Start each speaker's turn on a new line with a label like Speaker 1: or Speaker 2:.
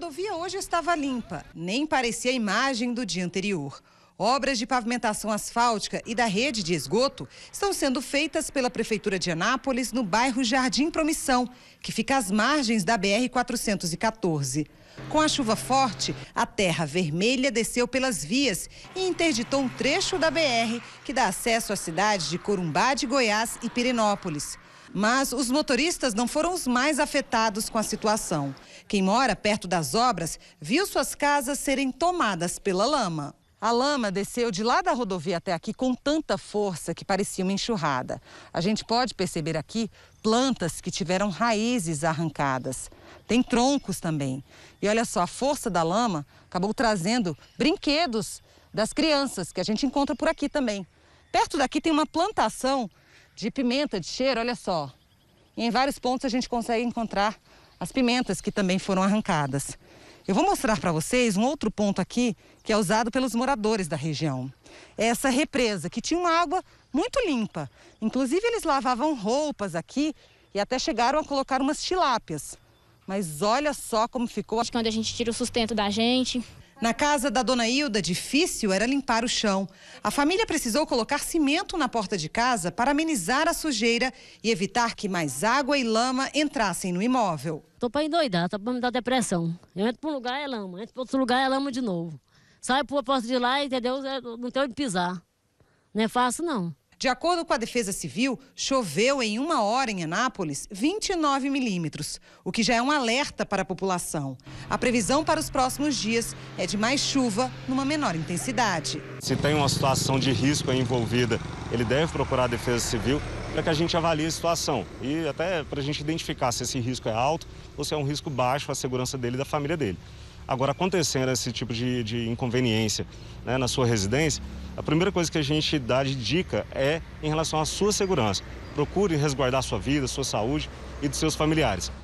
Speaker 1: rodovia hoje estava limpa, nem parecia a imagem do dia anterior. Obras de pavimentação asfáltica e da rede de esgoto estão sendo feitas pela Prefeitura de Anápolis no bairro Jardim Promissão, que fica às margens da BR-414. Com a chuva forte, a terra vermelha desceu pelas vias e interditou um trecho da BR que dá acesso às cidades de Corumbá de Goiás e Pirinópolis. Mas os motoristas não foram os mais afetados com a situação. Quem mora perto das obras viu suas casas serem tomadas pela lama. A lama desceu de lá da rodovia até aqui com tanta força que parecia uma enxurrada. A gente pode perceber aqui plantas que tiveram raízes arrancadas. Tem troncos também. E olha só, a força da lama acabou trazendo brinquedos das crianças que a gente encontra por aqui também. Perto daqui tem uma plantação de pimenta de cheiro, olha só. E em vários pontos a gente consegue encontrar as pimentas que também foram arrancadas. Eu vou mostrar para vocês um outro ponto aqui que é usado pelos moradores da região. É essa represa que tinha uma água muito limpa. Inclusive eles lavavam roupas aqui e até chegaram a colocar umas tilápias. Mas olha só como ficou. Quando é a gente tira o sustento da gente, na casa da dona Hilda, difícil era limpar o chão. A família precisou colocar cimento na porta de casa para amenizar a sujeira e evitar que mais água e lama entrassem no imóvel. Tô para endoidar, tô tá para me dar depressão. Eu entro para um lugar, é lama. Entro para outro lugar, é lama de novo. Sai para a porta de lá, entendeu? É, não tem onde pisar. Não é fácil, não. De acordo com a Defesa Civil, choveu em uma hora em Anápolis 29 milímetros, o que já é um alerta para a população. A previsão para os próximos dias é de mais chuva numa menor intensidade. Se tem
Speaker 2: uma situação de risco envolvida, ele deve procurar a Defesa Civil para que a gente avalie a situação e até para a gente identificar se esse risco é alto ou se é um risco baixo à segurança dele e da família dele. Agora, acontecendo esse tipo de, de inconveniência né, na sua residência, a primeira coisa que a gente dá de dica é em relação à sua segurança. Procure resguardar sua vida, sua saúde e dos seus familiares.